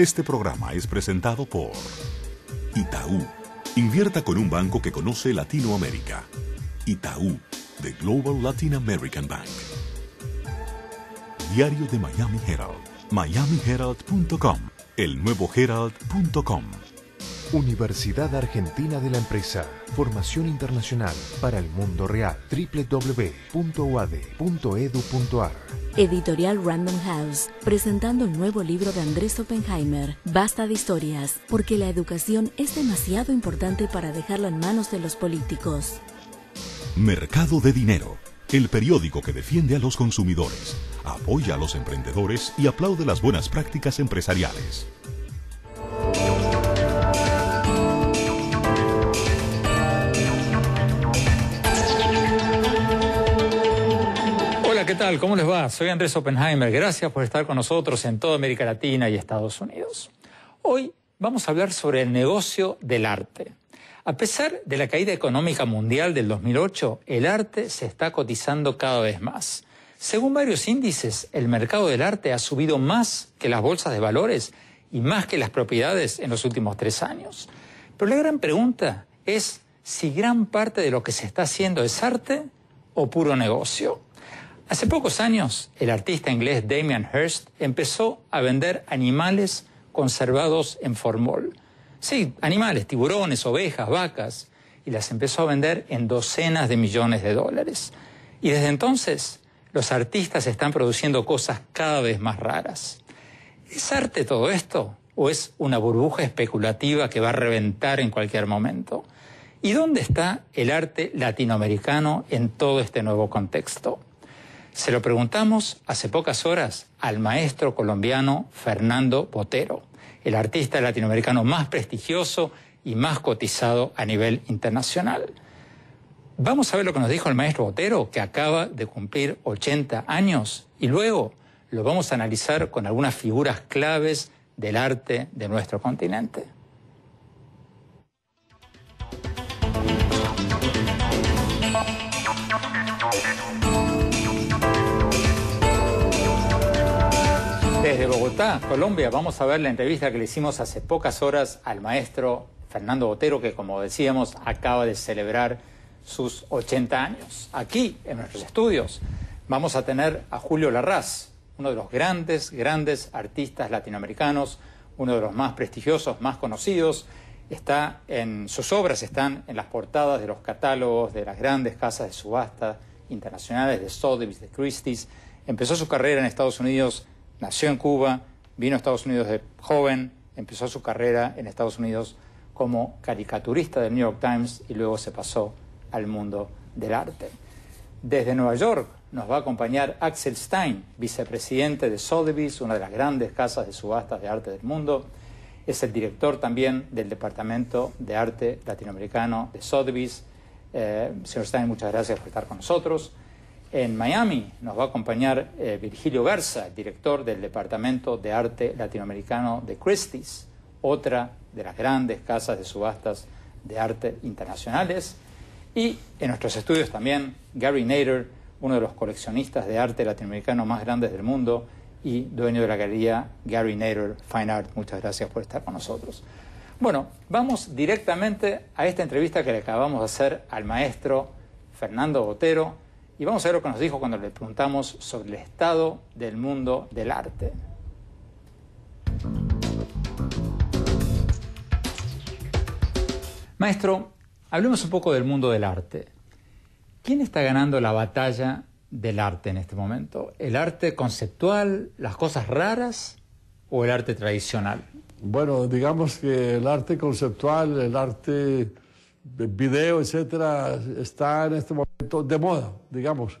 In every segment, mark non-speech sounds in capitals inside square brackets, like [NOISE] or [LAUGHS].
Este programa es presentado por Itaú. Invierta con un banco que conoce Latinoamérica. Itaú, The Global Latin American Bank. Diario de Miami Herald, miamiherald.com, el nuevo herald.com. Universidad Argentina de la Empresa. Formación internacional para el mundo real. www.uad.edu.ar Editorial Random House, presentando el nuevo libro de Andrés Oppenheimer, Basta de historias, porque la educación es demasiado importante para dejarla en manos de los políticos. Mercado de Dinero, el periódico que defiende a los consumidores, apoya a los emprendedores y aplaude las buenas prácticas empresariales. tal? ¿Cómo les va? Soy Andrés Oppenheimer. Gracias por estar con nosotros en toda América Latina y Estados Unidos. Hoy vamos a hablar sobre el negocio del arte. A pesar de la caída económica mundial del 2008, el arte se está cotizando cada vez más. Según varios índices, el mercado del arte ha subido más que las bolsas de valores y más que las propiedades en los últimos tres años. Pero la gran pregunta es si gran parte de lo que se está haciendo es arte o puro negocio. Hace pocos años, el artista inglés Damien Hirst empezó a vender animales conservados en formol. Sí, animales, tiburones, ovejas, vacas, y las empezó a vender en docenas de millones de dólares. Y desde entonces, los artistas están produciendo cosas cada vez más raras. ¿Es arte todo esto? ¿O es una burbuja especulativa que va a reventar en cualquier momento? ¿Y dónde está el arte latinoamericano en todo este nuevo contexto? Se lo preguntamos hace pocas horas al maestro colombiano Fernando Botero, el artista latinoamericano más prestigioso y más cotizado a nivel internacional. Vamos a ver lo que nos dijo el maestro Botero, que acaba de cumplir 80 años, y luego lo vamos a analizar con algunas figuras claves del arte de nuestro continente. Bogotá, Colombia, vamos a ver la entrevista que le hicimos hace pocas horas al maestro Fernando Botero, que como decíamos acaba de celebrar sus 80 años. Aquí, en nuestros estudios, vamos a tener a Julio Larraz, uno de los grandes, grandes artistas latinoamericanos, uno de los más prestigiosos, más conocidos. Está en, sus obras están en las portadas de los catálogos de las grandes casas de subasta internacionales de Sotheby's, de Christie's. Empezó su carrera en Estados Unidos nació en Cuba, vino a Estados Unidos de joven, empezó su carrera en Estados Unidos como caricaturista del New York Times y luego se pasó al mundo del arte. Desde Nueva York nos va a acompañar Axel Stein, vicepresidente de Sotheby's, una de las grandes casas de subastas de arte del mundo. Es el director también del Departamento de Arte Latinoamericano de Sotheby's. Eh, señor Stein, muchas gracias por estar con nosotros. En Miami nos va a acompañar eh, Virgilio Garza, director del Departamento de Arte Latinoamericano de Christie's, otra de las grandes casas de subastas de arte internacionales. Y en nuestros estudios también Gary Nader, uno de los coleccionistas de arte latinoamericano más grandes del mundo y dueño de la galería Gary Nader Fine Art. Muchas gracias por estar con nosotros. Bueno, vamos directamente a esta entrevista que le acabamos de hacer al maestro Fernando Botero y vamos a ver lo que nos dijo cuando le preguntamos sobre el estado del mundo del arte. Maestro, hablemos un poco del mundo del arte. ¿Quién está ganando la batalla del arte en este momento? ¿El arte conceptual, las cosas raras o el arte tradicional? Bueno, digamos que el arte conceptual, el arte eh, video, etcétera, está en este momento de moda, digamos.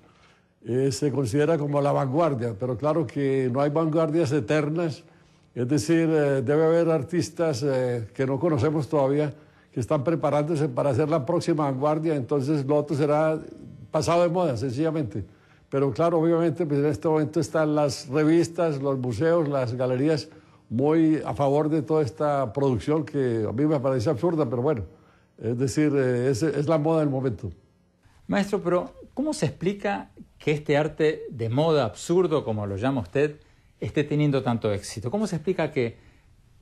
Eh, se considera como la vanguardia, pero claro que no hay vanguardias eternas, es decir, eh, debe haber artistas eh, que no conocemos todavía, que están preparándose para hacer la próxima vanguardia, entonces lo otro será pasado de moda, sencillamente. Pero claro, obviamente, pues, en este momento están las revistas, los museos, las galerías muy a favor de toda esta producción que a mí me parece absurda, pero bueno, es decir, es la moda del momento. Maestro, pero ¿cómo se explica que este arte de moda absurdo, como lo llama usted, esté teniendo tanto éxito? ¿Cómo se explica que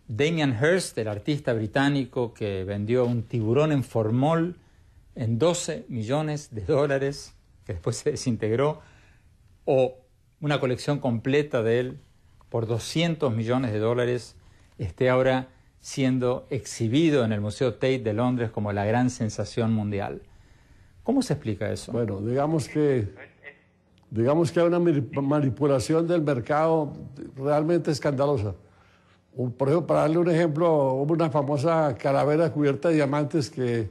Damien Hirst, el artista británico que vendió un tiburón en formol en 12 millones de dólares, que después se desintegró, o una colección completa de él por 200 millones de dólares, esté ahora siendo exhibido en el Museo Tate de Londres como la gran sensación mundial. ¿Cómo se explica eso? Bueno, digamos que, digamos que hay una manipulación del mercado realmente escandalosa. Por ejemplo, para darle un ejemplo, hubo una famosa calavera cubierta de diamantes que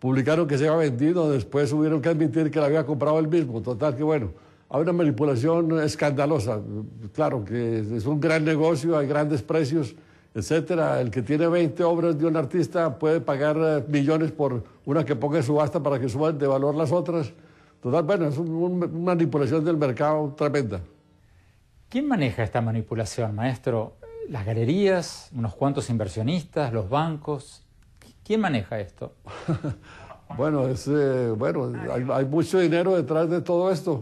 publicaron que se había vendido, después hubieron que admitir que la había comprado él mismo. Total, que bueno, hay una manipulación escandalosa. Claro que es un gran negocio, hay grandes precios etcétera. El que tiene 20 obras de un artista puede pagar eh, millones por una que ponga en subasta para que suban de valor las otras. Total, bueno, es una manipulación del mercado tremenda. ¿Quién maneja esta manipulación, maestro? ¿Las galerías, unos cuantos inversionistas, los bancos? ¿Quién maneja esto? [LAUGHS] bueno, eh, bueno hay, mucho dinero detrás de todo esto.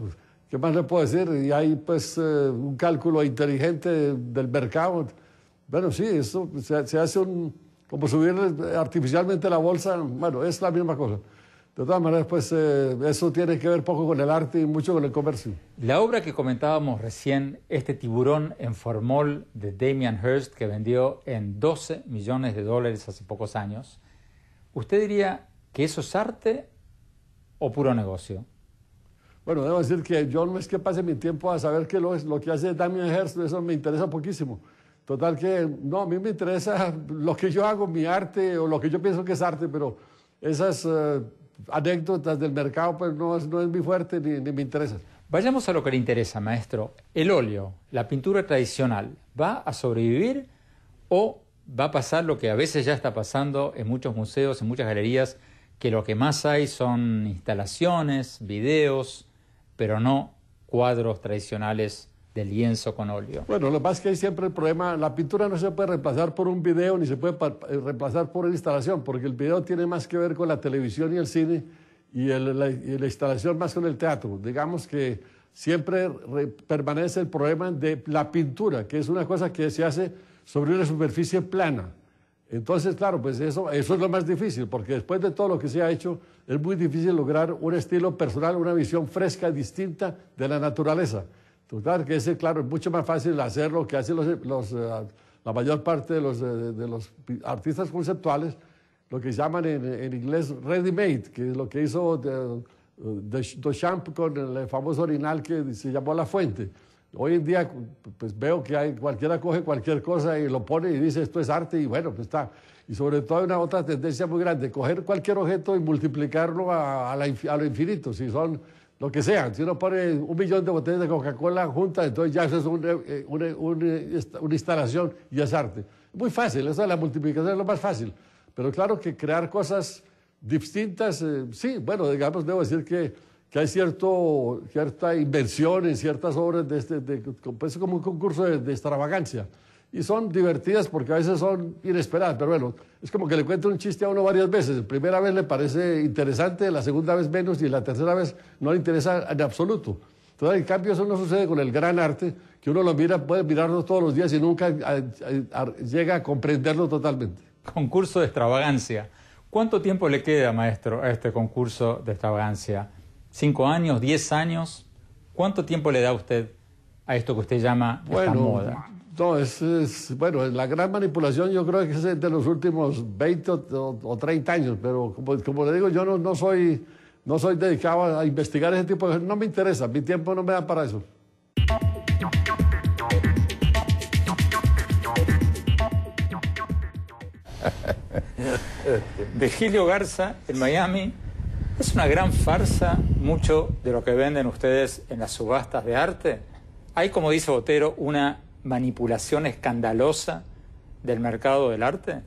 ¿Qué más le puedo decir? Y hay pues eh, un cálculo inteligente del mercado. Bueno, sí, eso se, hace un, como subir artificialmente la bolsa, bueno, es la misma cosa. De todas maneras, pues eh, eso tiene que ver poco con el arte y mucho con el comercio. La obra que comentábamos recién, este tiburón en formol de Damien Hirst, que vendió en 12 millones de dólares hace pocos años, ¿usted diría que eso es arte o puro negocio? Bueno, debo decir que yo no es que pase mi tiempo a saber qué lo, es, lo que hace Damien Hirst, eso me interesa poquísimo. Total que, no, a mí me interesa [LAUGHS] lo que yo hago, mi arte o lo que yo pienso que es arte, pero esas eh, anécdotas del mercado pues no es, no mi fuerte ni, me interesa. Vayamos a lo que le interesa, maestro. El óleo, la pintura tradicional, ¿va a sobrevivir o va a pasar lo que a veces ya está pasando en muchos museos, en muchas galerías, que lo que más hay son instalaciones, videos, pero no cuadros tradicionales de lienzo con óleo. Bueno, lo más que hay siempre el problema, la pintura no se puede reemplazar por un video ni se puede eh, reemplazar por una instalación, porque el video tiene más que ver con la televisión y el cine y, la, instalación más con el teatro. Digamos que siempre permanece el problema de la pintura, que es una cosa que se hace sobre una superficie plana. Entonces, claro, pues eso, eso es lo más difícil, porque después de todo lo que se ha hecho, es muy difícil lograr un estilo personal, una visión fresca, distinta de la naturaleza. Total, pues que es claro, es mucho más fácil hacer lo que hacen los, eh, la mayor parte de los, eh, de, los artistas conceptuales, lo que llaman en, en, inglés ready-made, que es lo que hizo eh, Duchamp con el famoso orinal que se llamó La Fuente. Hoy en día pues veo que hay, cualquiera coge cualquier cosa y lo pone y dice esto es arte y bueno, pues está. Y sobre todo hay una otra tendencia muy grande, coger cualquier objeto y multiplicarlo a, a lo infinito. Si son lo que sea. Si uno pone un millón de botellas de Coca-Cola juntas, entonces ya es eh, una instalación y es arte. Muy fácil, eso de la multiplicación es lo más fácil. Pero claro que crear cosas distintas, eh, sí, bueno, digamos, debo decir que, que, hay cierto, cierta inversión en ciertas obras de este, de, pues, como un concurso de extravagancia y son divertidas porque a veces son inesperadas, pero bueno, es como que le cuento un chiste a uno varias veces. La primera vez le parece interesante, la segunda vez menos y la tercera vez no le interesa en absoluto. Entonces, en cambio, eso no sucede con el gran arte, que uno lo mira, puede mirarlo todos los días y nunca eh, eh, llega a comprenderlo totalmente. Concurso de extravagancia. ¿Cuánto tiempo le queda, maestro, a este concurso de extravagancia? ¿Cinco años? ¿Diez años? ¿Cuánto tiempo le da usted a esto que usted llama bueno, esta moda? No, es, bueno, la gran manipulación yo creo que es de los últimos 20 o, 30 años, pero como, le digo, yo no, soy, no soy dedicado a investigar ese tipo de cosas, no me interesa, mi tiempo no me da para eso. [LAUGHS] Gilio Garza en Miami es una gran farsa, mucho de lo que venden ustedes en las subastas de arte. Hay, como dice Botero, una manipulación escandalosa del mercado del arte?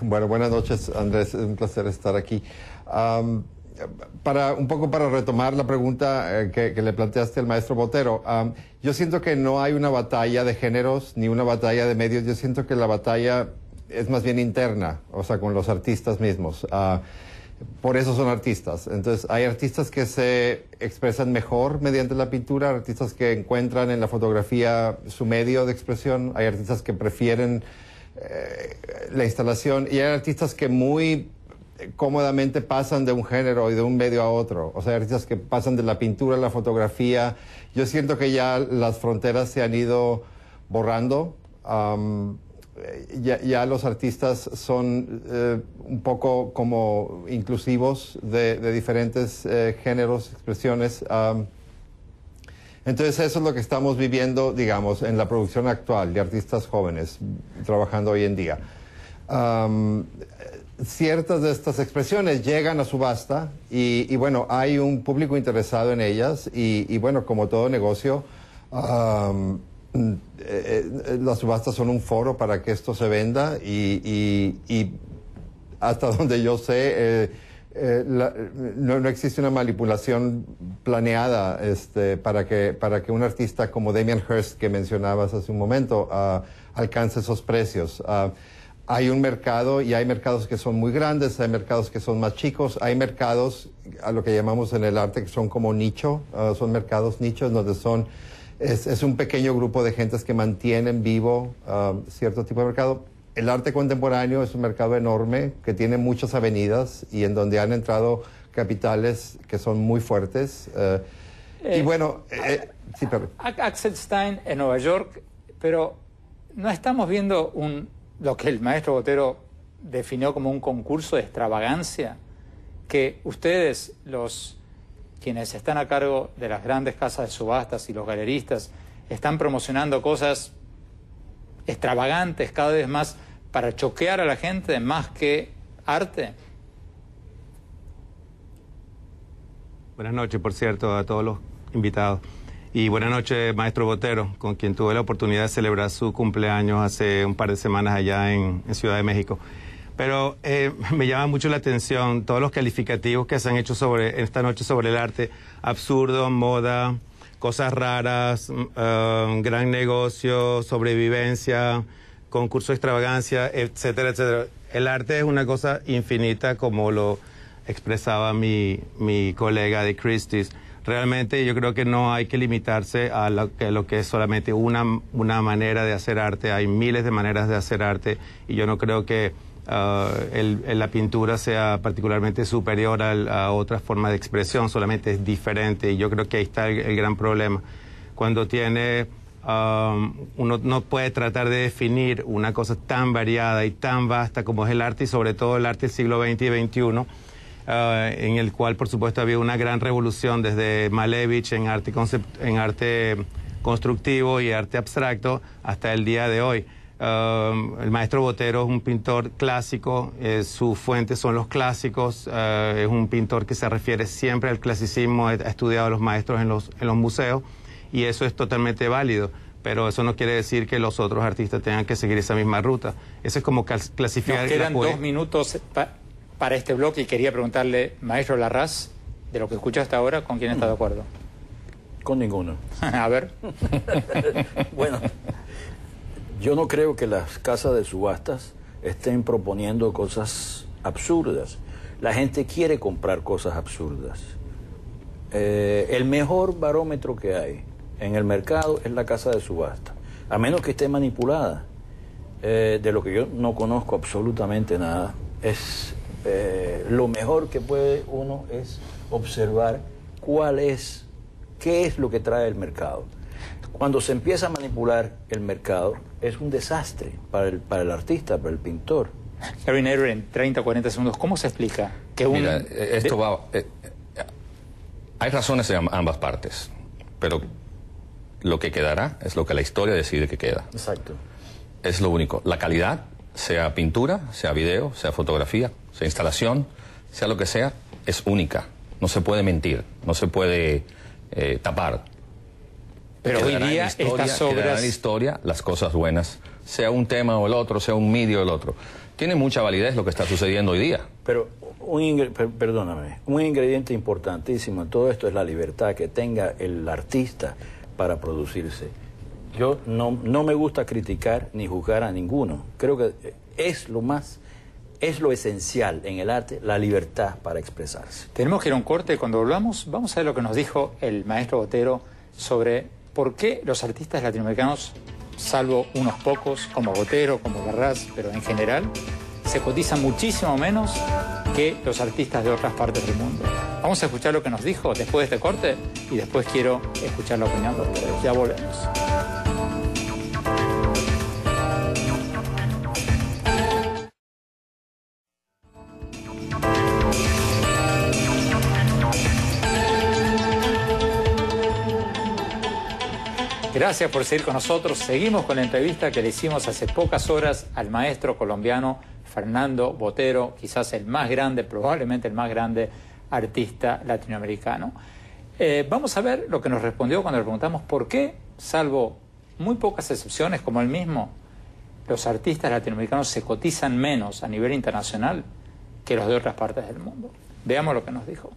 Bueno, buenas noches, Andrés. Es un placer estar aquí. para un poco para retomar la pregunta eh, que, le planteaste al maestro Botero, yo siento que no hay una batalla de géneros ni una batalla de medios. Yo siento que la batalla es más bien interna, o sea, con los artistas mismos. Ah, por eso son artistas. Entonces, hay artistas que se expresan mejor mediante la pintura, artistas que encuentran en la fotografía su medio de expresión, hay artistas que prefieren eh, la instalación y hay artistas que muy cómodamente pasan de un género y de un medio a otro. O sea, artistas que pasan de la pintura a la fotografía. Yo siento que ya las fronteras se han ido borrando. Eh, ya, ya, los artistas son eh, un poco como inclusivos de, diferentes eh, géneros, expresiones. entonces eso es lo que estamos viviendo, digamos, en la producción actual de artistas jóvenes trabajando hoy en día. ciertas de estas expresiones llegan a subasta y, bueno, hay un público interesado en ellas y, bueno, como todo negocio, eh, eh, las subastas son un foro para que esto se venda y, hasta [LAUGHS] donde yo sé, eh, no, existe una manipulación planeada este, para, que, un artista como Damien Hirst, que mencionabas hace un momento, ah, alcance esos precios. Ah, hay un mercado y hay mercados que son muy grandes, hay mercados que son más chicos, hay mercados, a lo que llamamos en el arte, que son como nicho, ah, son mercados nichos donde son es, un pequeño grupo de gentes que mantienen vivo um, cierto tipo de mercado. El arte contemporáneo es un mercado enorme que tiene muchas avenidas y en donde han entrado capitales que son muy fuertes. Uh, y eh, bueno, eh, Axel en Nueva York, pero no estamos viendo un, lo que el maestro Botero definió como un concurso de extravagancia, que ustedes, los quienes están a cargo de las grandes casas de subastas y los galeristas están promocionando cosas extravagantes cada vez más para choquear a la gente más que arte. Buenas noches, por cierto, a todos los invitados. Y buenas noches, maestro Botero, con quien tuve la oportunidad de celebrar su cumpleaños hace un par de semanas allá en, en Ciudad de México. Pero eh, [LAUGHS] me llama mucho la atención todos los calificativos que se han hecho sobre esta noche sobre el arte. Absurdo, moda, cosas raras, mm, eh, gran negocio, sobrevivencia, concurso de extravagancia, etcétera, etcétera. El arte es una cosa infinita como lo expresaba mi, colega de Christie's. Realmente yo creo que no hay que limitarse a lo que, lo que es solamente una, una manera de hacer arte. Hay miles de maneras de hacer arte y yo no creo que Ah, el, la pintura sea particularmente superior a, a otras formas de expresión, solamente es diferente y yo creo que ahí está el, gran problema. Cuando tiene, ah, uno no puede tratar de definir una cosa tan variada y tan vasta como es el arte y sobre todo el arte del siglo XX y XXI. Ah, en el cual por supuesto había una gran revolución desde Malevich en arte, en arte constructivo y arte abstracto hasta el día de hoy. Em, el maestro Botero es un pintor clásico, eh, sus fuentes son los clásicos, eh, es un pintor que se refiere siempre al clasicismo, ha estudiado a los maestros en los, en los museos y eso es totalmente válido pero eso no quiere decir que los otros artistas tengan que seguir esa misma ruta. Eso es como clasificar... Nos quedan dos minutos para este bloque y quería preguntarle, maestro Larraz, de lo que escucha hasta ahora, ¿con quién está de acuerdo? Con ninguno. [LAUGHS] A ver. [LAUGHS] bueno, yo no creo que las casas de subastas estén proponiendo cosas absurdas. La gente quiere comprar cosas absurdas. Eh, el mejor barómetro que hay en el mercado es la casa de subasta, a menos que esté manipulada. Eh, de lo que yo no conozco absolutamente nada, es eh, lo mejor que puede uno es observar cuál es, qué es lo que trae el mercado. Cuando se empieza a manipular el mercado, es un desastre para el, para el artista, para el pintor. Kevin Aaron, en 30 o 40 segundos, ¿cómo se explica que un... Eh, esto va... Eh, eh, hay razones en ambas partes, pero lo que quedará es lo que la historia decide que queda. Exacto. Es lo único. La calidad, sea pintura, sea video, sea fotografía, sea instalación, sea lo que sea, es única. No se puede mentir, no se puede tapar. Pero hoy día historia, estas obras... historia las cosas buenas, sea un tema o el otro, sea un medio o el otro. Tiene mucha validez lo que está sucediendo hoy día. Pero, un perdóname, un ingrediente importantísimo en todo esto es la libertad que tenga el artista para producirse. Yo no, no me gusta criticar ni juzgar a ninguno. Creo que es lo más es lo esencial en el arte, la libertad para expresarse. Tenemos que ir a un corte. Cuando volvamos, vamos a ver lo que nos dijo el maestro Botero sobre por qué los artistas latinoamericanos, salvo unos pocos, como Botero, como Garras, pero en general, se cotizan muchísimo menos que los artistas de otras partes del mundo. Vamos a escuchar lo que nos dijo después de este corte y después quiero escuchar la opinión de ustedes. Ya volvemos. Gracias por seguir con nosotros. Seguimos con la entrevista que le hicimos hace pocas horas al maestro colombiano Fernando Botero, quizás el más grande, probablemente el más grande artista latinoamericano. Eh, vamos a ver lo que nos respondió cuando le preguntamos por qué, salvo muy pocas excepciones como él mismo, los artistas latinoamericanos se cotizan menos a nivel internacional que los de otras partes del mundo. Veamos lo que nos dijo.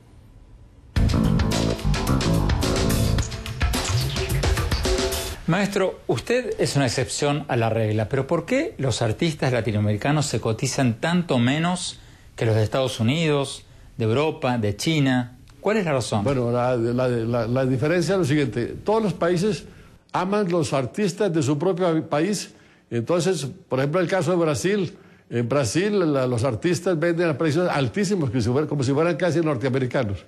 Maestro, usted es una excepción a la regla, pero ¿por qué los artistas latinoamericanos se cotizan tanto menos que los de Estados Unidos, de Europa, de China? ¿Cuál es la razón? Bueno, la, diferencia es lo siguiente. Todos los países aman los artistas de su propio país. Entonces, por ejemplo, el caso de Brasil. En Brasil los artistas venden a precios altísimos, como si fueran casi norteamericanos.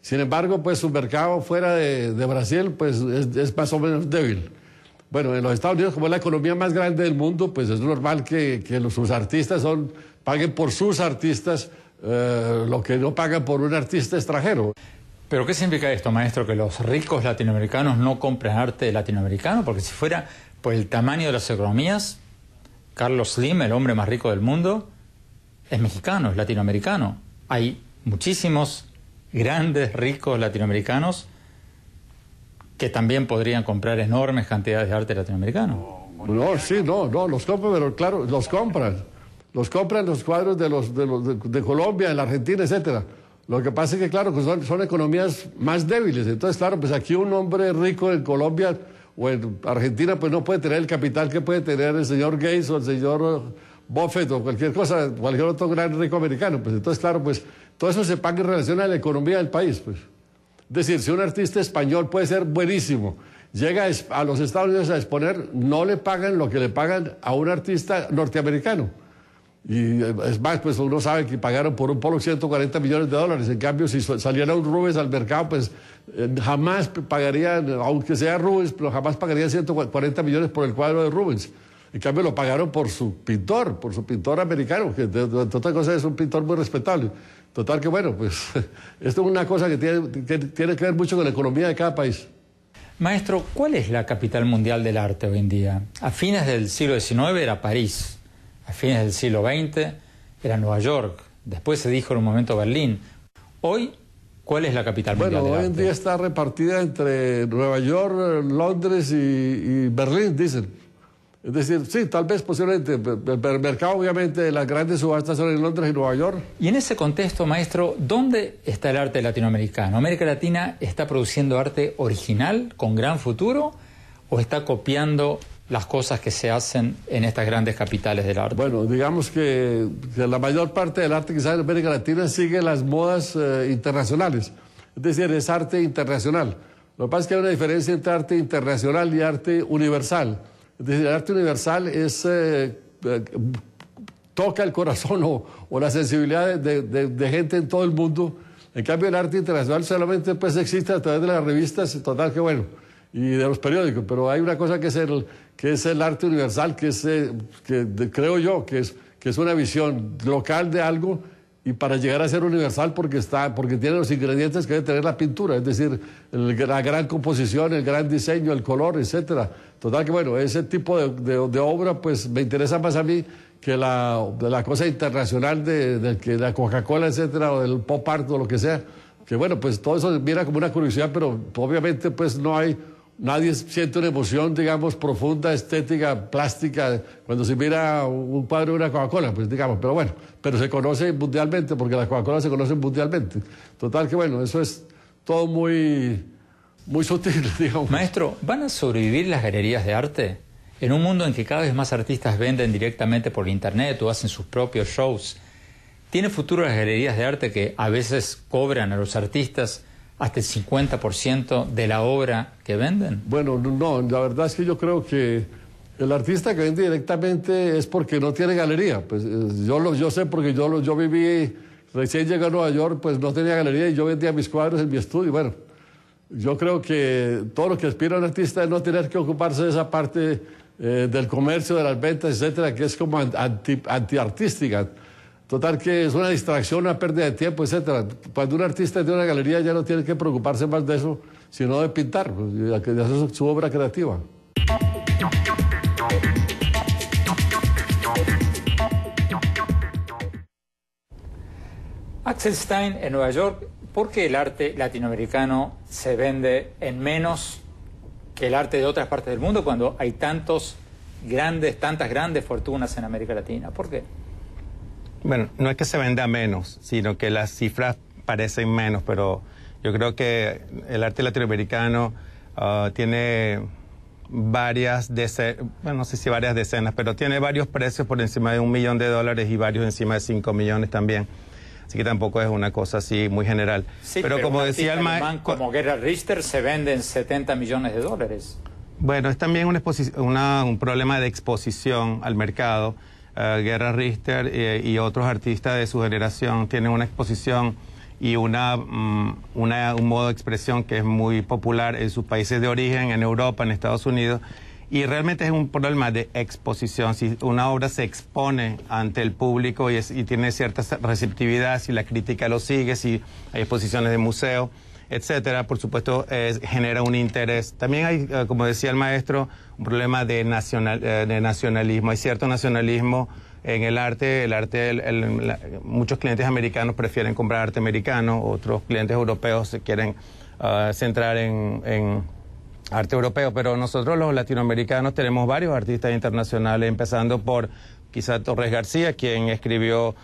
Sin embargo, pues su mercado fuera de, Brasil pues, es, es más o menos débil. Bueno, en los Estados Unidos, como es la economía más grande del mundo, pues es normal que, sus artistas paguen por sus artistas eh, lo que no pagan por un artista extranjero. ¿Pero qué significa esto, maestro? ¿Que los ricos latinoamericanos no compren arte latinoamericano? Porque si fuera por el tamaño de las economías, Carlos Slim, el hombre más rico del mundo, es mexicano, es latinoamericano. Hay muchísimos grandes ricos latinoamericanos que también podrían comprar enormes cantidades de arte latinoamericano. No, sí, no, no, los compran, pero claro, los compran. Los compran los cuadros de, los, de, Colombia, de la Argentina, etcétera. Lo que pasa es que, claro, pues son, son, economías más débiles. Entonces, claro, pues aquí un hombre rico en Colombia o en Argentina, pues no puede tener el capital que puede tener el señor Gates o el señor Buffett o cualquier cosa, cualquier otro gran rico americano. Pues entonces, claro, pues todo eso se paga en relación a la economía del país, pues decir, si un artista español puede ser buenísimo, llega a los Estados Unidos a exponer, no le pagan lo que le pagan a un artista norteamericano. Y eh, es más, pues uno sabe que pagaron por un polo 140 millones de dólares. En cambio, si saliera un Rubens al mercado, pues eh, jamás pagarían, aunque sea Rubens, jamás pagarían 140 millones por el cuadro de Rubens. En cambio, lo pagaron por su pintor, por su pintor americano, que otra cosa es un pintor muy respetable. Total que bueno, pues [LAUGHS] esto es una cosa que tiene, que ver mucho con la economía de cada país. Maestro, ¿cuál es la capital mundial del arte hoy en día? A fines del siglo XIX era París, a fines del siglo XX era Nueva York, después se dijo en un momento Berlín. Hoy, ¿cuál es la capital mundial del arte? Bueno, hoy en día está repartida entre Nueva York, Londres y Berlín, dicen. Es decir, sí, tal vez posiblemente, el mercado obviamente, las grandes subastas son en Londres y Nueva York. Y en ese contexto, maestro, ¿dónde está el arte latinoamericano? ¿América Latina está produciendo arte original, con gran futuro, o está copiando las cosas que se hacen en estas grandes capitales del arte? Bueno, digamos que, la mayor parte del arte que sale en América Latina sigue las modas eh, internacionales, es decir, es arte internacional. Lo que pasa es que hay una diferencia entre arte internacional y arte universal el arte universal es, eh, eh, toca el corazón [LAUGHS] o, o la sensibilidad de, de, gente en todo el mundo. En cambio, el arte internacional solamente pues, existe a través de las revistas, total que bueno, y de los periódicos. Pero hay una cosa que es el, que es el arte universal, que, es, eh, que creo yo que es, que es una visión local de algo y para llegar a ser universal porque está porque tiene los ingredientes que debe tener la pintura, es decir, la gran composición, el gran diseño, el color, etcétera. Total que bueno, ese tipo de, de, obra pues me interesa más a mí que la, la cosa internacional de, que la Coca-Cola, etcétera, o del pop art o lo que sea. Que bueno, pues todo eso mira como una curiosidad, pero obviamente pues no hay nadie siente una emoción, digamos, profunda, estética, plástica, cuando se mira un cuadro de una Coca-Cola, pues digamos, pero bueno, pero se conoce mundialmente, porque las Coca-Cola se conocen mundialmente. Total que bueno, eso es todo muy, muy sutil, [LAUGHS] digamos. Maestro, ¿van a sobrevivir las galerías de arte? En un mundo en que cada vez más artistas venden directamente por internet o hacen sus propios shows, ¿tiene futuro las galerías de arte que a veces cobran a los artistas hasta el 50% de la obra que venden? Bueno, no, la verdad es que yo creo que el artista que vende directamente es porque no tiene galería. Pues, yo, lo, yo sé porque yo, yo viví, recién llegué a Nueva York, pues no tenía galería y yo vendía mis cuadros en mi estudio. Bueno, yo creo que todo lo que aspira un artista es no tener que ocuparse de esa parte eh, del comercio, de las ventas, etcétera, que es como antiartística. Total que es una distracción, una pérdida de tiempo, etcétera. Cuando un artista de una galería ya no tiene que preocuparse más de eso, sino de pintar, de pues, hacer su obra creativa. Axel Stein en Nueva York, ¿por qué el arte latinoamericano se vende en menos que el arte de otras partes del mundo cuando hay tantos grandes, tantas grandes fortunas en América Latina? ¿Por qué? Bueno, no es que se venda menos, sino que las cifras parecen menos, pero yo creo que el arte latinoamericano ah, tiene varias decenas, no sé si varias decenas, pero tiene varios precios por encima de un millón de dólares y varios encima de cinco millones también. Así que tampoco es una cosa así muy general. pero, como decía el maestro... Como Guerra Richter se venden 70 millones de dólares. Bueno, es también un problema de exposición al mercado eh, Guerra Richter eh, y otros artistas de su generación tienen una exposición y mm, una, un modo de expresión que es muy popular en sus países de origen, en Europa, en Estados Unidos. Y realmente es un problema de exposición. Si una obra se expone ante el público y, y tiene cierta receptividad, si la crítica lo sigue, si hay exposiciones de museo etcétera, por supuesto, genera un interés. También hay, eh, como decía el maestro, un problema eh, de, nacionalismo. Hay cierto nacionalismo en el arte. El arte, muchos clientes americanos prefieren comprar arte americano, otros clientes europeos se quieren ah, centrar en, en arte europeo, pero nosotros los latinoamericanos tenemos varios artistas internacionales, empezando por quizá Torres García, quien escribió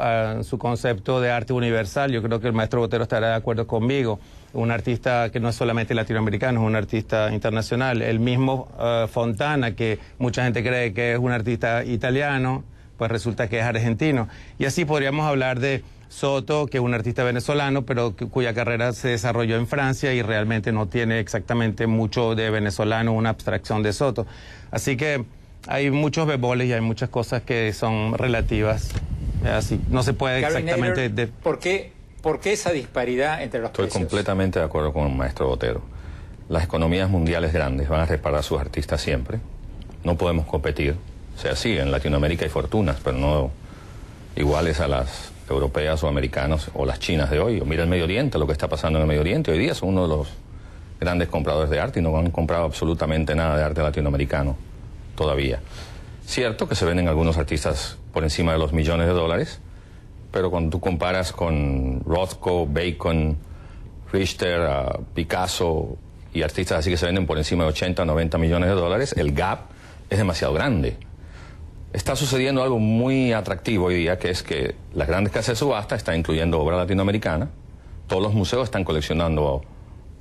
ah, su, concepto de arte universal. Yo creo que el maestro Botero estará de acuerdo conmigo. Un artista que no es solamente latinoamericano, es un artista internacional. El mismo ah, Fontana, que mucha gente cree que es un artista italiano, pues resulta que es argentino. Y así podríamos hablar de Soto, que es un artista venezolano, pero cuya carrera se desarrolló en Francia y realmente no tiene exactamente mucho de venezolano, una abstracción de Soto. Así que hay muchos beboles y hay muchas cosas que son relativas. no se puede exactamente. ¿por, qué, ¿Por esa disparidad entre los Estoy completamente de acuerdo con el maestro Botero. Las economías mundiales grandes van a reparar a sus artistas siempre. No podemos competir. O sea, sí, en Latinoamérica hay fortunas, pero no iguales a las europeas o americanas o las chinas de hoy. mira el Medio Oriente, lo que está pasando en el Medio Oriente. Hoy día son uno de los grandes compradores de arte y no han comprado absolutamente nada de arte latinoamericano todavía. Cierto que se venden algunos artistas por encima de los millones de dólares, pero cuando tú comparas con Rothko, Bacon, Richter, ah, Picasso y artistas así que se venden por encima de 80, 90 millones de dólares, el gap es demasiado grande. Está sucediendo algo muy atractivo hoy día, que es que las grandes casas de subasta están incluyendo obra latinoamericana, todos los museos están coleccionando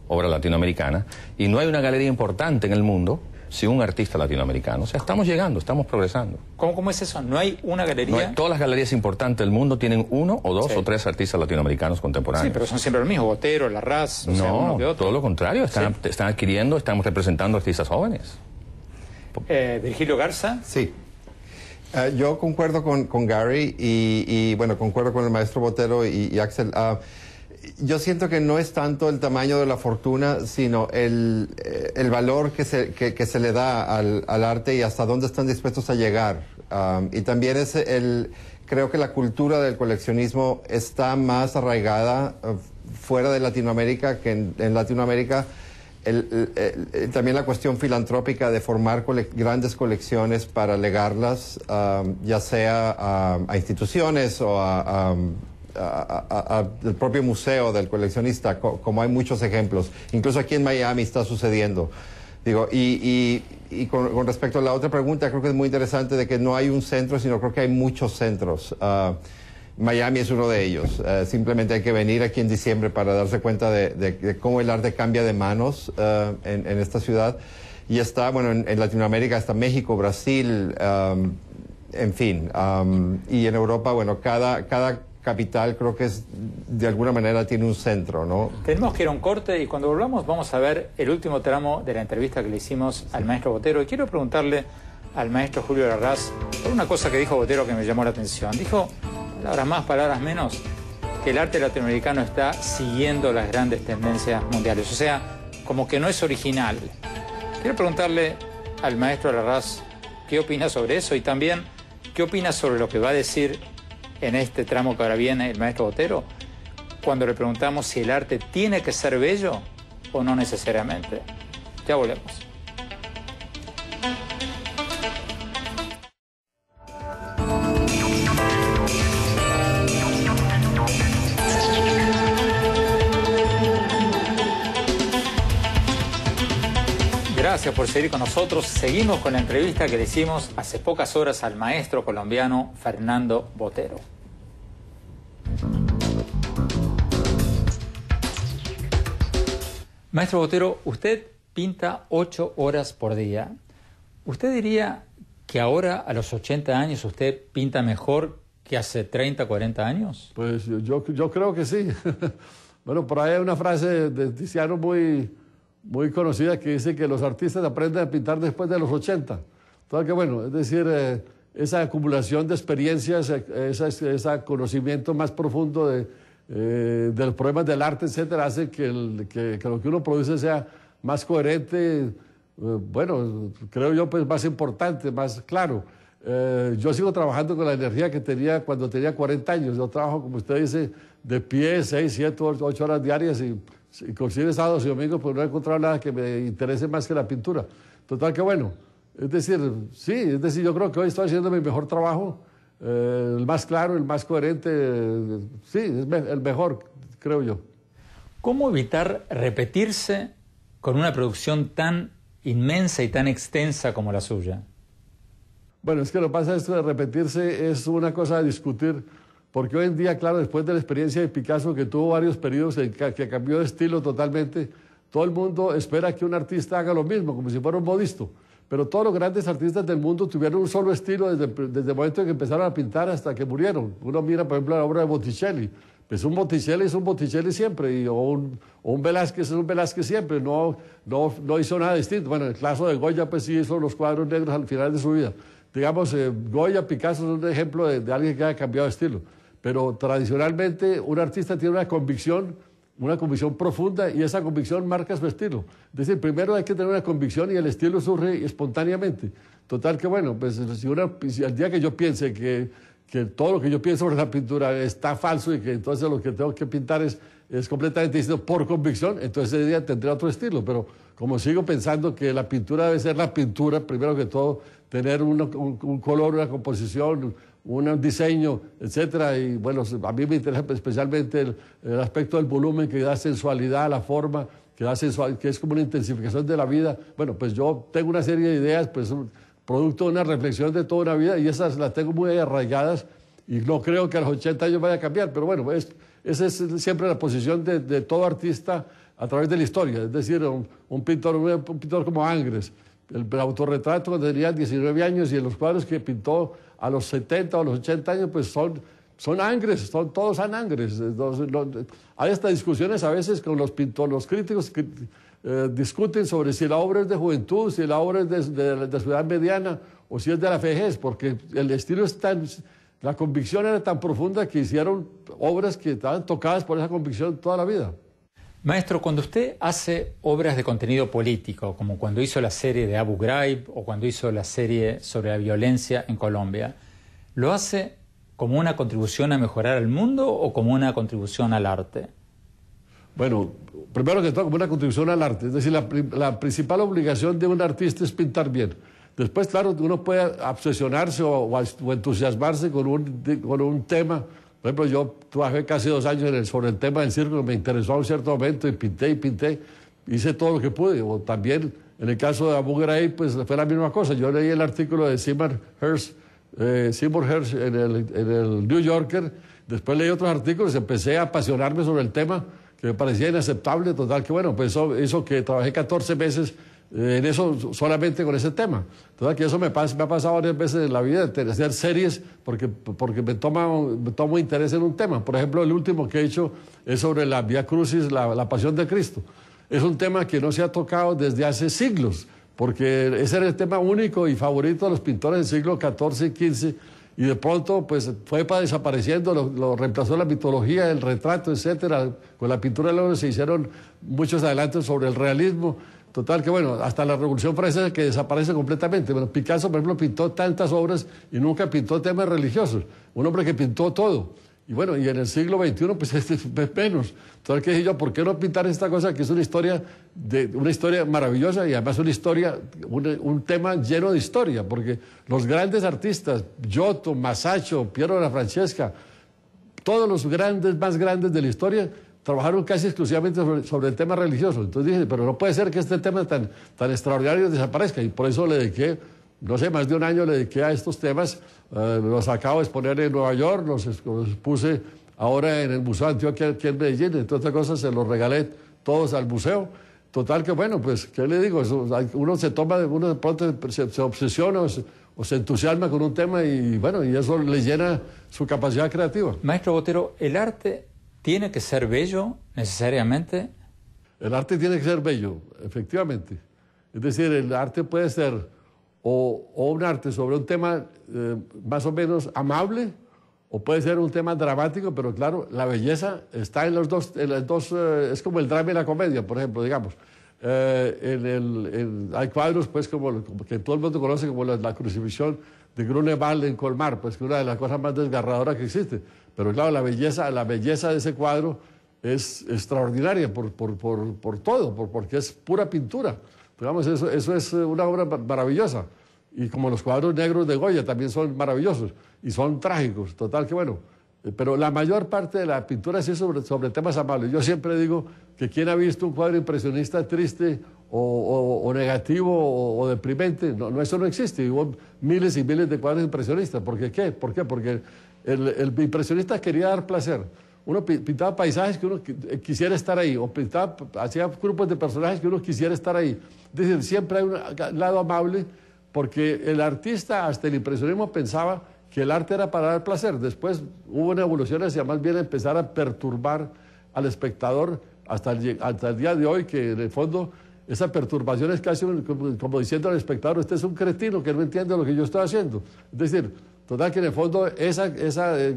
obra latinoamericana, y no hay una galería importante en el mundo si un artista latinoamericano. O sea, estamos llegando, estamos progresando. ¿Cómo, cómo es eso? ¿No hay una galería? todas las galerías importantes del mundo tienen uno o dos o tres artistas latinoamericanos contemporáneos. Sí, pero son siempre los mismos, Botero, la o no, sea, todo lo contrario, están, están adquiriendo, estamos representando artistas jóvenes. Eh, Virgilio Garza. Sí. Eh, yo concuerdo con, con Gary y, bueno, concuerdo con el maestro Botero y, Axel. a ah, yo siento que no es tanto el tamaño de la fortuna, sino el, eh, el valor que se, que, se le da al, arte y hasta dónde están dispuestos a llegar. y también es el, creo que la cultura del coleccionismo está más arraigada eh, fuera de Latinoamérica que en, Latinoamérica. también la cuestión filantrópica de formar grandes colecciones para legarlas, ya sea a, instituciones o a al propio museo del coleccionista, como hay muchos ejemplos. Incluso aquí en Miami está sucediendo. Digo, y, con, respecto a la otra pregunta, creo que es muy interesante de que no hay un centro, sino creo que hay muchos centros. Ah, Miami es uno de ellos. Ah, simplemente hay que venir aquí en diciembre para darse cuenta de, cómo el arte cambia de manos ah, en, esta ciudad. Y está, bueno, en, Latinoamérica está México, Brasil, en fin. y en Europa, bueno, cada, cada capital creo que es de alguna manera tiene un centro, ¿no? Tenemos que ir a un corte y cuando volvamos vamos a ver el último tramo de la entrevista que le hicimos al maestro Botero y quiero preguntarle al maestro Julio Larraz por una cosa que dijo Botero que me llamó la atención. Dijo, palabras más, palabras menos, que el arte latinoamericano está siguiendo las grandes tendencias mundiales, o sea, como que no es original. Quiero preguntarle al maestro Larraz qué opina sobre eso y también qué opina sobre lo que va a decir en este tramo que ahora viene el maestro Botero, cuando le preguntamos si el arte tiene que ser bello o no necesariamente. Ya volvemos. Gracias por seguir con nosotros. Seguimos con la entrevista que le hicimos hace pocas horas al maestro colombiano Fernando Botero. Maestro Botero, usted pinta ocho horas por día. ¿Usted diría que ahora, a los 80 años, usted pinta mejor que hace 30, 40 años? Pues yo, yo creo que sí. [LAUGHS] bueno, por ahí hay una frase de Tiziano muy, muy conocida que dice que los artistas aprenden a pintar después de los 80. Entonces, que bueno, es decir, eh, esa acumulación de experiencias, eh, ese conocimiento más profundo eh, de, los problemas del arte, etcétera, hace que, lo que uno produce sea más coherente, bueno, creo yo, pues más importante, más claro. yo sigo trabajando con la energía que tenía cuando tenía 40 años. Yo trabajo, como usted dice, de pie, 6, 7, 8 horas diarias y coincide sábados y domingos, pues no he encontrado nada que me interese más que la pintura. Total que bueno, es decir, sí, es decir, yo creo que hoy estoy haciendo mi mejor trabajo, eh, el más claro, el más coherente, sí, es el mejor, creo yo. ¿Cómo evitar repetirse con una producción tan inmensa y tan extensa como la suya? Bueno, es que lo que pasa es que repetirse es una cosa de discutir porque hoy en día, claro, después de la experiencia de Picasso, que tuvo varios periodos en que, cambió de estilo totalmente, todo el mundo espera que un artista haga lo mismo, como si fuera un modisto. Pero todos los grandes artistas del mundo tuvieron un solo estilo desde, el momento en que empezaron a pintar hasta que murieron. Uno mira, por ejemplo, la obra de Botticelli. Pues un Botticelli es un Botticelli siempre, y, o, un, Velázquez es un Velázquez siempre. No, no, hizo nada distinto. Bueno, el caso de Goya, pues sí hizo los cuadros negros al final de su vida. Digamos, eh, Goya, Picasso son un ejemplo de, de alguien que ha cambiado de estilo. Pero tradicionalmente un artista tiene una convicción, una convicción profunda y esa convicción marca su estilo. Es decir, primero hay que tener una convicción y el estilo surge espontáneamente. Total que bueno, pues si, una, al día que yo piense que, que todo lo que yo pienso sobre la pintura está falso y que entonces lo que tengo que pintar es, es completamente distinto por convicción, entonces ese día tendré otro estilo. Pero como sigo pensando que la pintura debe ser la pintura, primero que todo, tener un, un color, una composición, un diseño, etcétera. Y bueno, a mí me interesa especialmente el, aspecto del volumen que da sensualidad a la forma, que, da que es como una intensificación de la vida. Bueno, pues yo tengo una serie de ideas, pues producto de una reflexión de toda una vida y esas las tengo muy arraigadas y no creo que a los 80 años vaya a cambiar, pero bueno, es, esa es siempre la posición de, de, todo artista a través de la historia, es decir, un, pintor, un pintor como Angres, el, autorretrato tenía 19 años y en los cuadros que pintó a los 70 o los 80 años, pues son, son angres, son, todos son angres. hay estas discusiones a veces con los pintores, los críticos que eh, discuten sobre si la obra es de juventud, si la obra es de, de, ciudad mediana o si es de la vejez, porque el estilo es tan, la convicción era tan profunda que hicieron obras que estaban tocadas por esa convicción toda la vida. Maestro, cuando usted hace obras de contenido político, como cuando hizo la serie de Abu Ghraib o cuando hizo la serie sobre la violencia en Colombia, ¿lo hace como una contribución a mejorar el mundo o como una contribución al arte? Bueno, primero que todo, como una contribución al arte. Es decir, la, principal obligación de un artista es pintar bien. Después, claro, uno puede obsesionarse o, entusiasmarse con un tema por ejemplo, yo trabajé casi dos años en sobre el tema del circo, me interesó a un cierto momento y pinté y pinté, hice todo lo que pude. O también en el caso de Abu Ghraib, pues fue la misma cosa. Yo leí el artículo de Seymour Hersh, eh, en, el, New Yorker, después leí otros artículos, empecé a apasionarme sobre el tema que me parecía inaceptable, total, que bueno, pues eso, hizo que trabajé 14 meses en eso solamente con ese tema. Entonces que eso me, ha pasado varias veces en la vida, de hacer series porque, porque me, toma, tomo interés en un tema. Por ejemplo, el último que he hecho es sobre la Vía Crucis, la, la Pasión de Cristo. Es un tema que no se ha tocado desde hace siglos, porque ese era el tema único y favorito de los pintores del siglo XIV y XV, y de pronto pues fue para desapareciendo, lo, reemplazó la mitología, el retrato, etcétera. Con la pintura de se hicieron muchos adelantos sobre el realismo Total que bueno, hasta la Revolución Francesa que desaparece completamente. Bueno, Picasso, por ejemplo, pintó tantas obras y nunca pintó temas religiosos. Un hombre que pintó todo. Y bueno, y en el siglo XXI, pues [LAUGHS] este es, es pues, menos. Entonces, dije yo? ¿Por qué no pintar esta cosa que es una historia, de, una historia maravillosa y además una historia, un, tema lleno de historia? Porque los grandes artistas, Giotto, Masaccio, Piero de la Francesca, todos los grandes, más grandes de la historia, trabajaron casi exclusivamente sobre, el tema religioso. Entonces dije, pero no puede ser que este tema tan, tan extraordinario desaparezca. Y por eso le dediqué, no sé, más de un año le dediqué a estos temas. Eh, los acabo de exponer en Nueva York, los, puse ahora en el Museo de Antioquia aquí en Medellín. Entre otras cosas, se los regalé todos al museo. Total que bueno, pues, ¿qué le digo? Uno se toma, uno de pronto se, obsesiona o o se, entusiasma con un tema y bueno, y eso le llena su capacidad creativa. Maestro Botero, el arte ¿Tiene que ser bello necesariamente? El arte tiene que ser bello, efectivamente. Es decir, el arte puede ser o, un arte sobre un tema eh, más o menos amable, o puede ser un tema dramático, pero claro, la belleza está en los dos, eh, es como el drama y la comedia, por ejemplo, digamos. Eh, hay cuadros pues, que todo el mundo conoce como la, crucifixión de Grunewald en Colmar, pues que una de las cosas más desgarradoras que existe pero claro, la belleza, la belleza de ese cuadro es extraordinaria por, por, por, por todo, porque es pura pintura. Digamos, eso, eso es una obra maravillosa. Y como los cuadros negros de Goya también son maravillosos y son trágicos, total que bueno. Eh, pero la mayor parte de la pintura es sobre, sobre temas amables. Yo siempre digo que quien ha visto un cuadro impresionista triste o, negativo o, deprimente, no, eso no existe. hubo miles y miles de cuadros impresionistas. ¿Por qué? ¿Qué? ¿Por qué? Porque el, impresionista quería dar placer. Uno pintaba paisajes que uno eh, quisiera estar ahí, o pintaba, hacía grupos de personajes que uno quisiera estar ahí. ...dicen, siempre hay un lado amable, porque el artista, hasta el impresionismo, pensaba que el arte era para dar placer. Después hubo una evolución hacia más bien empezar a perturbar al espectador hasta el, día de hoy, que en el fondo esa perturbación es casi como, diciendo al espectador, ...este es un cretino que no entiende lo que yo estoy haciendo. Es decir, Total que en el fondo esa, eh,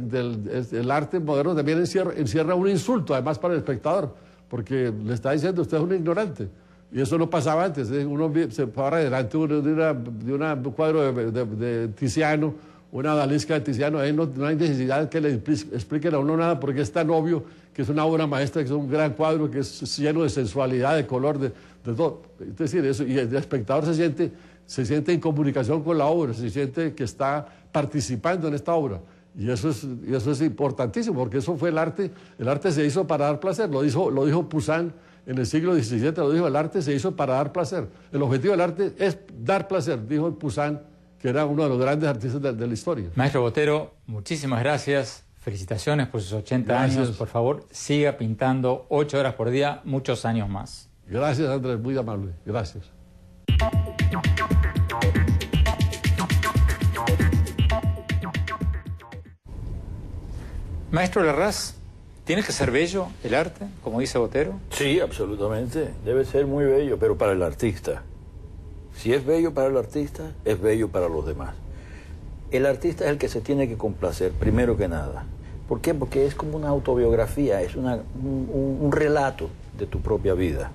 el arte moderno también encierra, un insulto, además para el espectador, porque le está diciendo usted es un ignorante. Y eso no pasaba antes. Uno se para delante de, un cuadro de, Tiziano, una adalisca de Tiziano. Ahí no, hay necesidad que le expliquen a uno nada porque es tan obvio que es una obra maestra, que es un gran cuadro, que es lleno de sensualidad, de color, de, todo. Es decir, eso, y el espectador se siente se siente en comunicación con la obra, se siente que está participando en esta obra. Y eso es, eso es importantísimo, porque eso fue el arte. El arte se hizo para dar placer, lo, dijo, lo dijo Poussin en el siglo XVII, lo dijo, el arte se hizo para dar placer. El objetivo del arte es dar placer, dijo Poussin, que era uno de los grandes artistas de, la historia. Maestro Botero, muchísimas gracias. Felicitaciones por sus 80 años. Por favor, siga pintando 8 horas por día, muchos años más. Gracias, Andrés, muy amable. Gracias. Maestro Larraz, ¿tiene que ser bello el arte, como dice Botero? Sí, absolutamente. Debe ser muy bello, pero para el artista. Si es bello para el artista, es bello para los demás. El artista es el que se tiene que complacer, primero que nada. ¿Por qué? Porque es como una autobiografía, es un relato de tu propia vida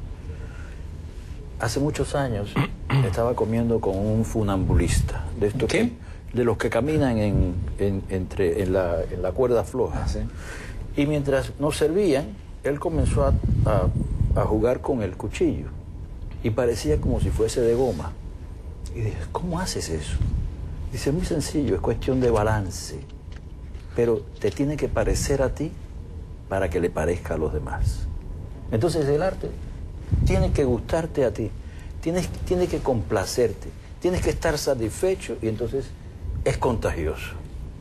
hace muchos años [CLEARS THROAT] estaba comiendo con un funambulista, de estos de los que caminan en, entre, en, la, cuerda floja. Ah, y mientras nos servían, él comenzó a, a, jugar con el cuchillo y parecía como si fuese de goma. Y dije, ¿cómo haces eso? Dice, muy sencillo, es cuestión de balance, pero te tiene que parecer a ti para que le parezca a los demás. Entonces el arte tiene que gustarte a ti, tienes, tiene que complacerte, tienes que estar satisfecho y entonces es contagioso.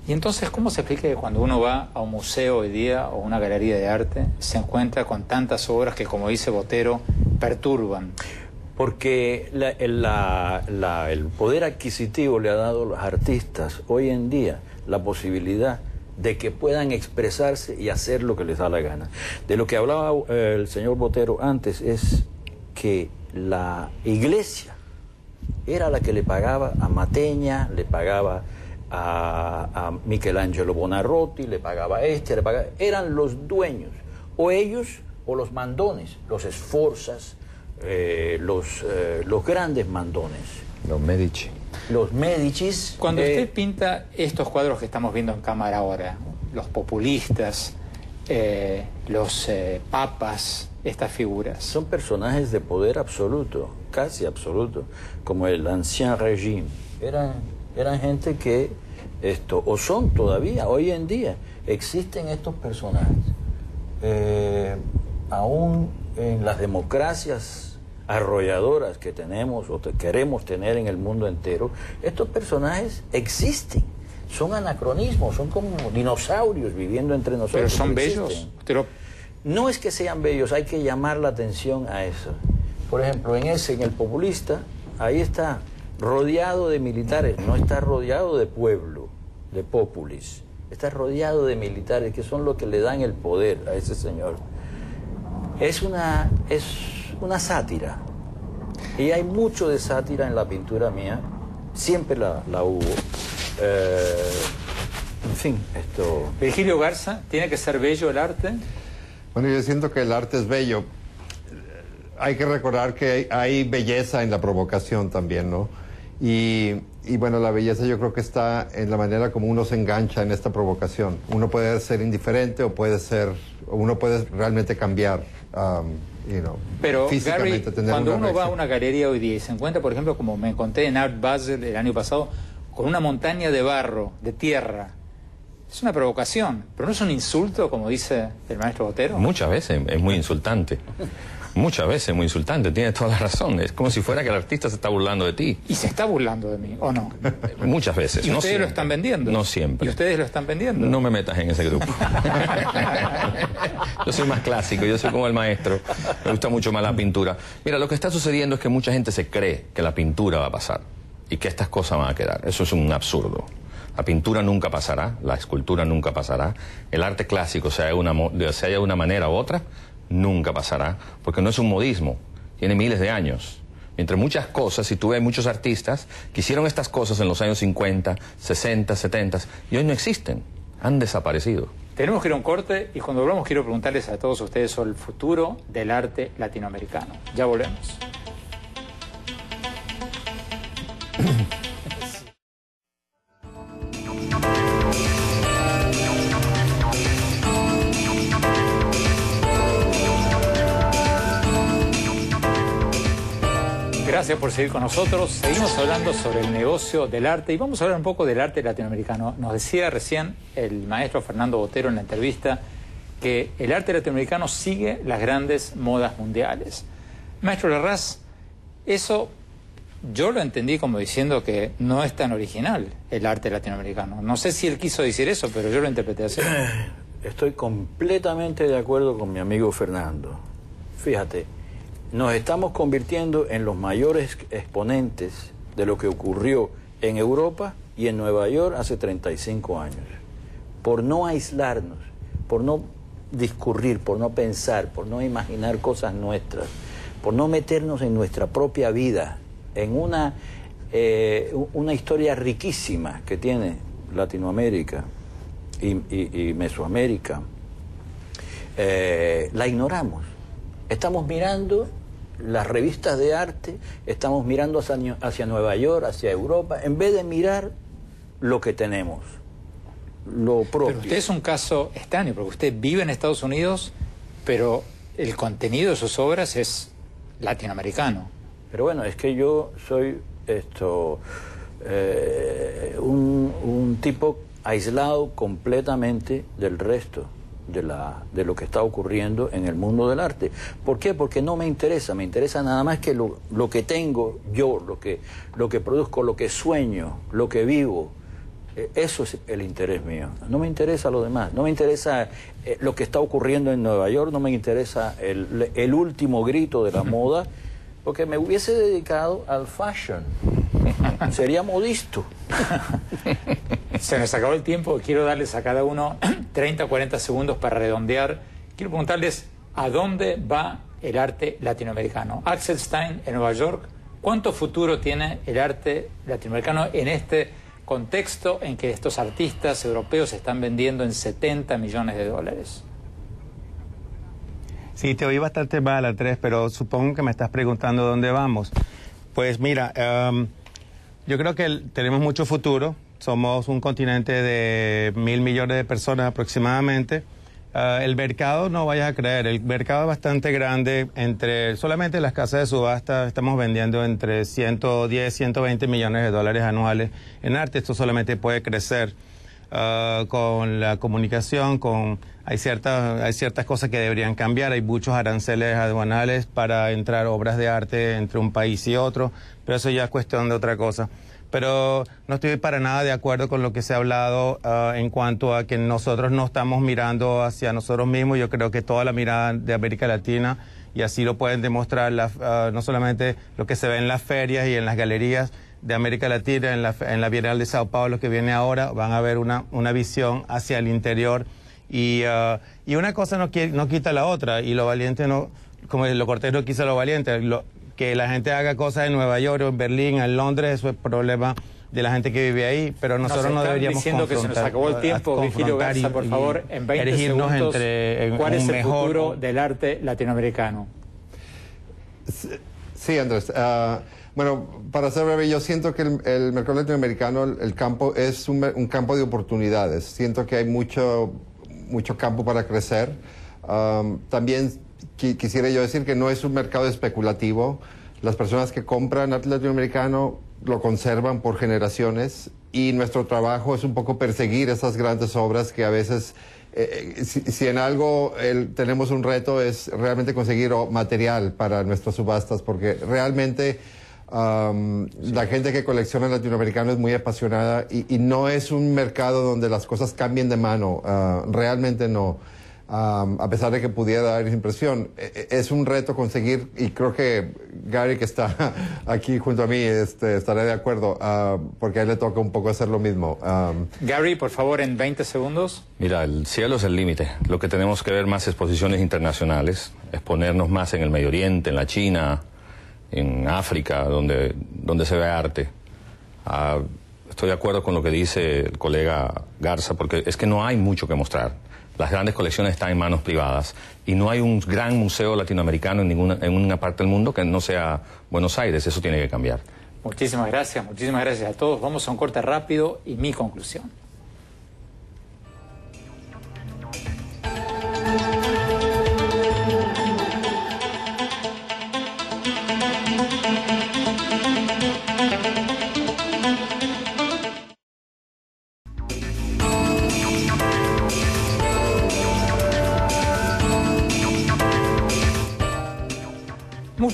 Y entonces, ¿cómo se explica que cuando uno va a un museo hoy día o a una galería de arte, se encuentra con tantas obras que, como dice Botero, perturban? Porque el poder adquisitivo le ha dado a los artistas hoy en día la posibilidad de que puedan expresarse y hacer lo que les da la gana. De lo que hablaba eh, el señor Botero antes es que la iglesia era la que le pagaba a Mateña, le pagaba a, Michelangelo Bonarroti, le pagaba a este, le pagaba... Eran los dueños, o ellos o los mandones, los esforzas, eh, los, eh, los grandes mandones. Los Medici los Médicis. Cuando eh, usted pinta estos cuadros que estamos viendo en cámara ahora, los populistas, eh, los eh, papas, estas figuras. Son personajes de poder absoluto, casi absoluto, como el ancien régime. Eran, eran gente que, esto, o son todavía, hoy en día, existen estos personajes. aún en las democracias arrolladoras que tenemos o que queremos tener en el mundo entero, estos personajes existen. Son anacronismos, son como dinosaurios viviendo entre nosotros. Pero son bellos. No es que sean bellos, hay que llamar la atención a eso. Por ejemplo, en ese, en el populista, ahí está rodeado de militares, no está rodeado de pueblo, de populis. Está rodeado de militares que son los que le dan el poder a ese señor. Es una es una sátira. Y hay mucho de sátira en la pintura mía, siempre la, la hubo. Eh, en fin, esto... Virgilio Garza, ¿tiene que ser bello el arte? Bueno, yo siento que el arte es bello. Eh, hay que recordar que hay belleza en la provocación también, ¿no? Y, bueno, la belleza yo creo que está en la manera como uno se engancha en esta provocación. Uno puede ser indiferente o puede ser, uno puede realmente cambiar. Pero, Gary, cuando uno va a una galería hoy día y se encuentra, por ejemplo, como me encontré en Art Basel el año pasado, con una montaña de barro, de tierra, es una provocación, pero no es un insulto, como dice el maestro Botero. Muchas veces es muy insultante muchas veces muy insultante, tiene toda la razón. Es como si fuera que el artista se está burlando de ti. ¿Y se está burlando de mí o no? [LAUGHS] Muchas veces. ¿Y no ustedes lo están vendiendo? No siempre. ¿Y ustedes lo están vendiendo? No me metas en ese grupo. [LAUGHS] yo soy más clásico, yo soy como el maestro. Me gusta mucho más la pintura. Mira, lo que está sucediendo es que mucha gente se cree que la pintura va a pasar y que estas cosas van a quedar. Eso es un absurdo. La pintura nunca pasará, la escultura nunca pasará, el arte clásico, sea, una, sea de una manera u otra, nunca pasará, porque no es un modismo, tiene miles de años. Entre muchas cosas, y tuve muchos artistas que hicieron estas cosas en los años 50, 60, 70, y hoy no existen, han desaparecido. Tenemos que ir a un corte y cuando volvamos quiero preguntarles a todos ustedes sobre el futuro del arte latinoamericano. Ya volvemos. [CLEARS THROAT] por seguir con nosotros. Seguimos hablando sobre el negocio del arte y vamos a hablar un poco del arte latinoamericano. Nos decía recién el maestro Fernando Botero en la entrevista que el arte latinoamericano sigue las grandes modas mundiales. Maestro Larraz, eso yo lo entendí como diciendo que no es tan original el arte latinoamericano. No sé si él quiso decir eso, pero yo lo interpreté así. [CLEARS THROAT] Estoy completamente de acuerdo con mi amigo Fernando. Fíjate, nos estamos convirtiendo en los mayores exponentes de lo que ocurrió en Europa y en Nueva York hace 35 años. Por no aislarnos, por no discurrir, por no pensar, por no imaginar cosas nuestras, por no meternos en nuestra propia vida, en una, eh, una historia riquísima que tiene Latinoamérica y, Mesoamérica, eh, la ignoramos. Estamos mirando las revistas de arte, estamos mirando hacia, hacia Nueva York, hacia Europa, en vez de mirar lo que tenemos, lo propio. Pero usted es un caso extraño, porque usted vive en Estados Unidos, pero el contenido de sus obras es latinoamericano. Pero bueno, es que yo soy esto eh, un tipo aislado completamente del resto de, la, de lo que está ocurriendo en el mundo del arte. ¿Por qué? Porque no me interesa, me interesa nada más que lo, que tengo yo, lo que, lo que produzco, lo que sueño, lo que vivo. E, eso es el interés mío. No me interesa lo demás. No me interesa eh, lo que está ocurriendo en Nueva York. No me interesa el, el último grito de la [LAUGHS] moda porque me hubiese dedicado al fashion. [LAUGHS] Sería modisto. Se nos acabó el tiempo. Quiero darles a cada uno 30 o 40 segundos para redondear. Quiero preguntarles a dónde va el arte latinoamericano. Axel Stein en Nueva York. ¿Cuánto futuro tiene el arte latinoamericano en este contexto en que estos artistas europeos están vendiendo en 70 millones de dólares? Sí, te oí bastante mal, tres, pero supongo que me estás preguntando dónde vamos. Pues mira, em, yo creo que tenemos mucho futuro. Somos un continente de mil millones de personas aproximadamente. Eh, el mercado, no vayas a creer, el mercado es bastante grande. Entre solamente las casas de subasta estamos vendiendo entre 110, 120 millones de dólares anuales en arte. Esto solamente puede crecer eh, con la comunicación, con hay ciertas, cosas que deberían cambiar, hay muchos aranceles aduanales para entrar obras de arte entre un país y otro, pero eso ya es cuestión de otra cosa. Pero no estoy para nada de acuerdo con lo que se ha hablado ah, en cuanto a que nosotros no estamos mirando hacia nosotros mismos. Yo creo que toda la mirada de América Latina, y así lo pueden demostrar ah, no solamente lo que se ve en las ferias y en las galerías, de América Latina en la, en Bienal de Sao Paulo que viene ahora, van a ver una visión hacia el interior y, ah, y una cosa no, no, quita la otra, y lo valiente no, como lo cortés no quiso lo valiente, que la gente haga cosas en Nueva York o en Berlín, en Londres, eso es problema de la gente que vive ahí, pero nosotros no deberíamos diciendo que se nos acabó el tiempo, Vigilio Garza, por favor, en 20 segundos, entre, ¿cuál es el futuro del arte latinoamericano? Sí, Andrés. Ah, bueno, para ser breve, yo siento que el, el mercado latinoamericano, el, campo, es un, campo de oportunidades. Siento que hay mucho mucho campo para crecer. también quisiera yo decir que no es un mercado especulativo. Las personas que compran arte latinoamericano lo conservan por generaciones y nuestro trabajo es un poco perseguir esas grandes obras que a veces, eh, eh, si, en algo tenemos un reto es realmente conseguir material para nuestras subastas, porque realmente la gente que colecciona latinoamericano es muy apasionada y, no es un mercado donde las cosas cambien de mano, ah, realmente no. a pesar de que pudiera dar impresión, e, e, es un reto conseguir, y creo que Gary, que está [LAUGHS] aquí junto a mí, este, estará de acuerdo, ah, porque a él le toca un poco hacer lo mismo. Gary, por favor, en 20 segundos. Mira, el cielo es el límite. Lo que tenemos que ver más exposiciones internacionales, exponernos más en el Medio Oriente, en la China, en África, donde, donde se ve arte. Ah, estoy de acuerdo con lo que dice el colega Garza, porque es que no hay mucho que mostrar. Las grandes colecciones están en manos privadas y no hay un gran museo latinoamericano en ninguna en una parte del mundo que no sea Buenos Aires. Eso tiene que cambiar. Muchísimas gracias, muchísimas gracias a todos. Vamos a un corte rápido y mi conclusión.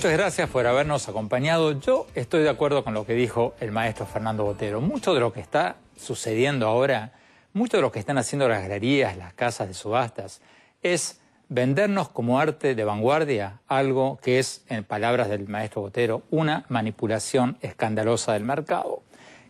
Muchas gracias por habernos acompañado. Yo estoy de acuerdo con lo que dijo el maestro Fernando Botero. Mucho de lo que está sucediendo ahora, mucho de lo que están haciendo las galerías, las casas de subastas, es vendernos como arte de vanguardia algo que es, en palabras del maestro Botero, una manipulación escandalosa del mercado.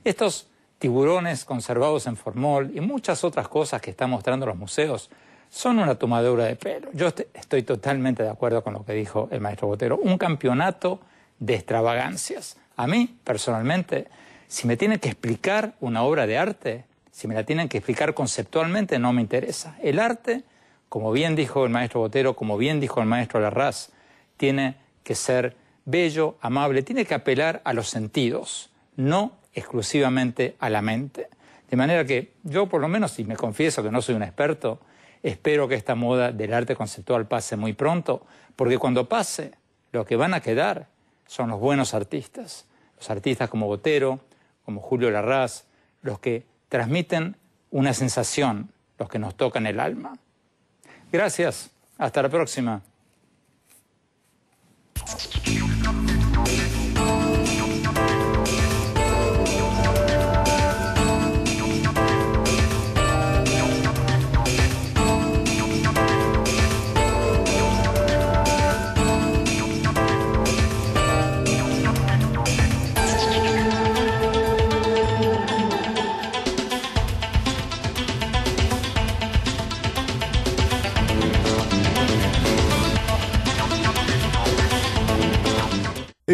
Estos tiburones conservados en formol y muchas otras cosas que están mostrando los museos son una tomadura de pelo. Yo estoy totalmente de acuerdo con lo que dijo el maestro Botero. Un campeonato de extravagancias. A mí, personalmente, si me tienen que explicar una obra de arte, si me la tienen que explicar conceptualmente, no me interesa. El arte, como bien dijo el maestro Botero, como bien dijo el maestro Larraz, tiene que ser bello, amable, tiene que apelar a los sentidos, no exclusivamente a la mente. De manera que yo, por lo menos, ...y me confieso que no soy un experto, Espero que esta moda del arte conceptual pase muy pronto, porque cuando pase, lo que van a quedar son los buenos artistas, los artistas como Botero, como Julio Larraz, los que transmiten una sensación, los que nos tocan el alma. Gracias, hasta la próxima.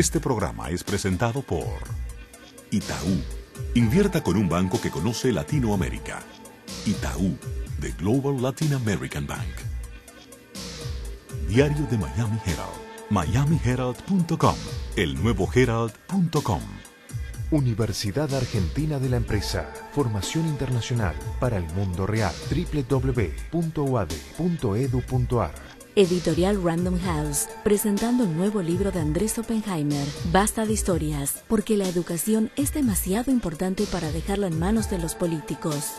Este programa es presentado por Itaú. Invierta con un banco que conoce Latinoamérica. Itaú, The Global Latin American Bank. Diario de Miami Herald. MiamiHerald.com. El nuevo Herald.com. Universidad Argentina de la Empresa. Formación internacional para el mundo real. www.uade.edu.ar Editorial Random House, presentando el nuevo libro de Andrés Oppenheimer, Basta de historias, porque la educación es demasiado importante para dejarla en manos de los políticos.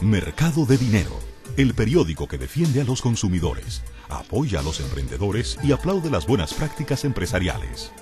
Mercado de Dinero, el periódico que defiende a los consumidores, apoya a los emprendedores y aplaude las buenas prácticas empresariales.